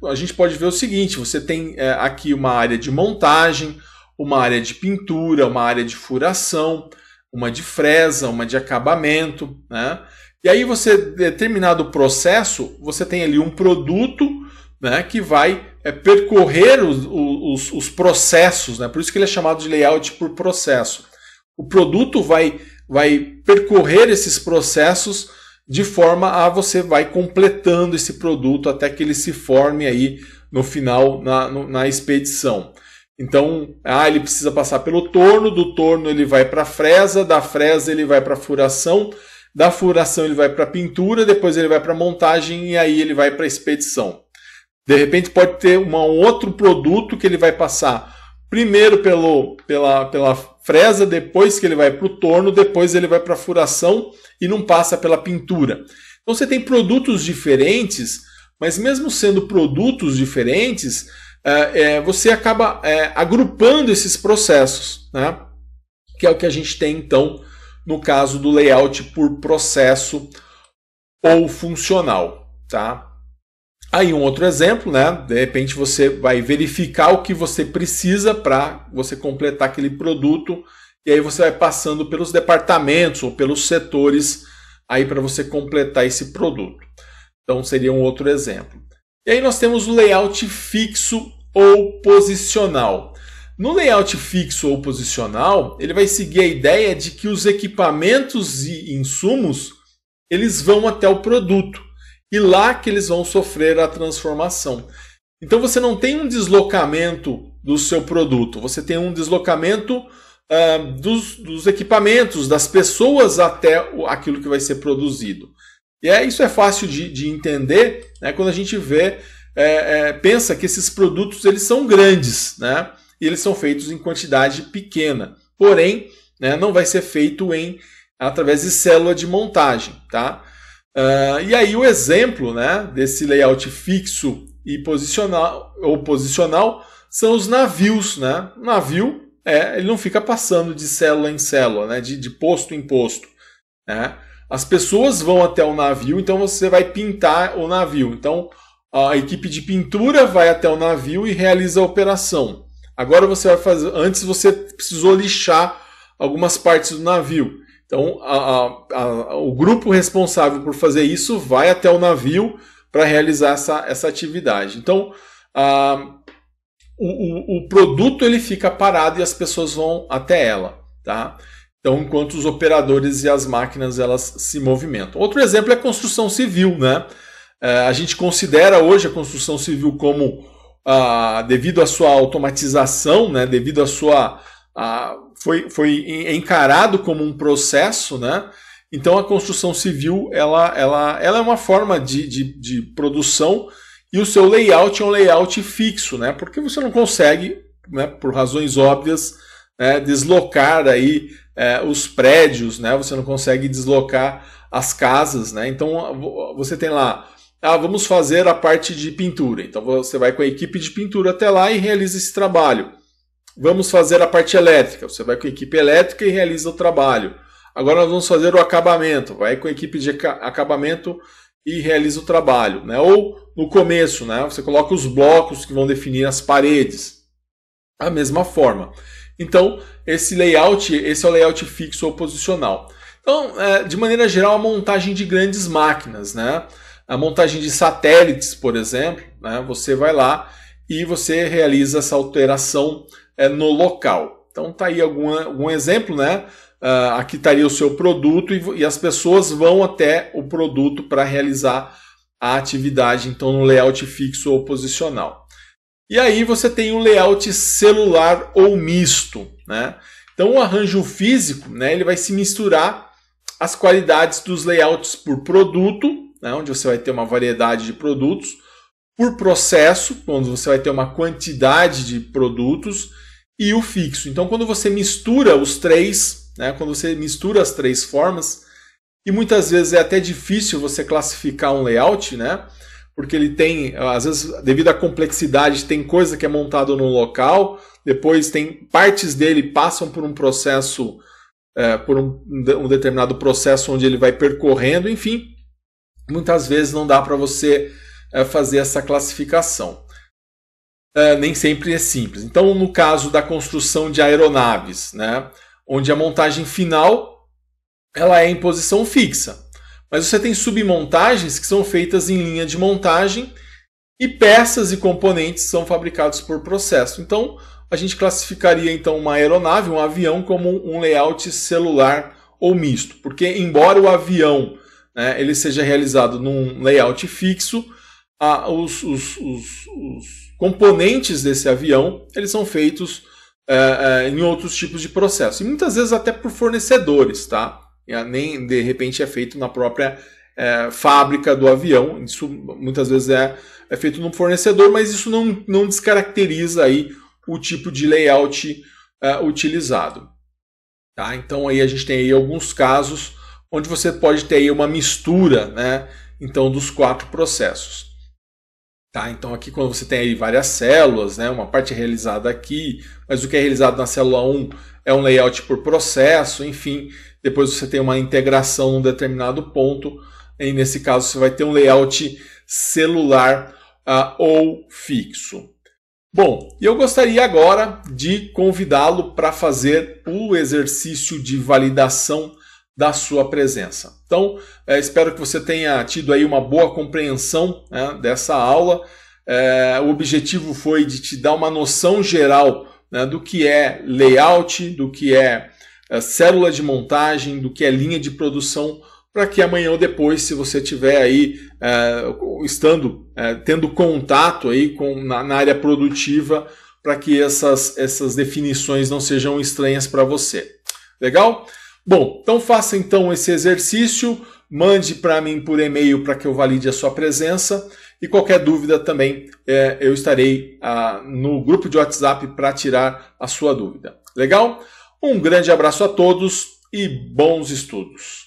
a gente pode ver o seguinte: você tem uh, aqui uma área de montagem, uma área de pintura, uma área de furação, uma de fresa, uma de acabamento, né? E aí você determinado processo, você tem ali um produto né, que vai é, percorrer os, os, os processos, né, por isso que ele é chamado de layout por processo. O produto vai, vai percorrer esses processos de forma a você vai completando esse produto até que ele se forme aí no final na, na expedição. Então, ah, ele precisa passar pelo torno, do torno ele vai para a fresa, da fresa ele vai para a furação, da furação ele vai para a pintura, depois ele vai para a montagem e aí ele vai para a expedição. De repente pode ter uma, um outro produto que ele vai passar primeiro pelo, pela, pela fresa, depois que ele vai para o torno, depois ele vai para a furação e não passa pela pintura. Então você tem produtos diferentes, mas mesmo sendo produtos diferentes, é, é, você acaba é, agrupando esses processos, né? que é o que a gente tem então no caso do layout por processo ou funcional. Tá? Aí um outro exemplo, né? De repente você vai verificar o que você precisa para você completar aquele produto e aí você vai passando pelos departamentos ou pelos setores aí para você completar esse produto. Então seria um outro exemplo. E aí nós temos o layout fixo ou posicional. No layout fixo ou posicional, ele vai seguir a ideia de que os equipamentos e insumos eles vão até o produto e lá que eles vão sofrer a transformação. Então você não tem um deslocamento do seu produto, você tem um deslocamento uh, dos, dos, equipamentos, das pessoas até aquilo que vai ser produzido. E é, isso é fácil de, de entender né, quando a gente vê, é, é, pensa que esses produtos eles são grandes, né? E eles são feitos em quantidade pequena. Porém, né, não vai ser feito em através de célula de montagem, tá? Uh, e aí o exemplo né, desse layout fixo e posicional ou posicional são os navios. Né? O navio é, ele não fica passando de célula em célula, né? de, de posto em posto. Né? As pessoas vão até o navio, então você vai pintar o navio. Então a equipe de pintura vai até o navio e realiza a operação. Agora você vai fazer. Antes você precisou lixar algumas partes do navio. Então, a, a, a, o grupo responsável por fazer isso vai até o navio para realizar essa, essa atividade. Então, o, o, o, produto ele fica parado e as pessoas vão até ela, tá? Então, enquanto os operadores e as máquinas elas se movimentam. Outro exemplo é a construção civil, né? É, a gente considera hoje a construção civil como, ah, devido à sua automatização, né? Devido à sua a foi, foi encarado como um processo, né? Então a construção civil ela, ela, ela é uma forma de, de, de produção e o seu layout é um layout fixo, né? Porque você não consegue, né, por razões óbvias, né, deslocar aí é, os prédios, né? Você não consegue deslocar as casas, né? Então você tem lá, ah, vamos fazer a parte de pintura. Então você vai com a equipe de pintura até lá e realiza esse trabalho. Vamos fazer a parte elétrica. Você vai com a equipe elétrica e realiza o trabalho. Agora nós vamos fazer o acabamento. Vai com a equipe de acabamento e realiza o trabalho. Né? Ou no começo, né? você coloca os blocos que vão definir as paredes. A mesma forma. Então, esse layout, esse é o layout fixo ou posicional. Então, é, de maneira geral, a montagem de grandes máquinas, né? A montagem de satélites, por exemplo, né? você vai lá e você realiza essa alteração é, no local. Então tá aí algum, algum exemplo, né? Uh, aqui estaria o seu produto e, e as pessoas vão até o produto para realizar a atividade, então no layout fixo ou posicional. E aí você tem o layout celular ou misto, né? Então o arranjo físico, né, ele vai se misturar as qualidades dos layouts por produto, né, onde você vai ter uma variedade de produtos, por processo, onde você vai ter uma quantidade de produtos, e o fixo. Então, quando você mistura os três, né, quando você mistura as três formas, e muitas vezes é até difícil você classificar um layout, né? Porque ele tem, às vezes, devido à complexidade, tem coisa que é montada num local, depois tem partes dele passam por um processo, é, por um, um determinado processo onde ele vai percorrendo, enfim, muitas vezes não dá para você é, fazer essa classificação. É, nem sempre é simples. Então, no caso da construção de aeronaves, né, onde a montagem final ela é em posição fixa, mas você tem submontagens que são feitas em linha de montagem e peças e componentes são fabricados por processo. Então, a gente classificaria então uma aeronave, um avião, como um layout celular ou misto, porque embora o avião né, ele seja realizado num layout fixo, a, os, os, os, os componentes desse avião, eles são feitos é, é, em outros tipos de processo. E muitas vezes até por fornecedores, tá? Ah, nem de repente é feito na própria é, fábrica do avião. Isso muitas vezes é, é feito no fornecedor, mas isso não, não descaracteriza aí o tipo de layout é, utilizado. Tá? Então aí a gente tem aí alguns casos onde você pode ter aí uma mistura né, então dos quatro processos. Tá? Então aqui quando você tem aí várias células, né? uma parte é realizada aqui, mas o que é realizado na célula 1 é um layout por processo, enfim, depois você tem uma integração num determinado ponto, e nesse caso você vai ter um layout celular uh, ou fixo. Bom, eu gostaria agora de convidá-lo para fazer o exercício de validação da sua presença. Então, é, espero que você tenha tido aí uma boa compreensão né, dessa aula. É, o objetivo foi de te dar uma noção geral né, do que é layout, do que é, é célula de montagem, do que é linha de produção, para que amanhã ou depois, se você tiver aí é, estando é, tendo contato aí com na, na área produtiva, para que essas, essas definições não sejam estranhas para você. Legal? Bom, então faça então esse exercício, mande para mim por e-mail para que eu valide a sua presença e qualquer dúvida também é, eu estarei ah, no grupo de WhatsApp para tirar a sua dúvida. Legal? Um grande abraço a todos e bons estudos!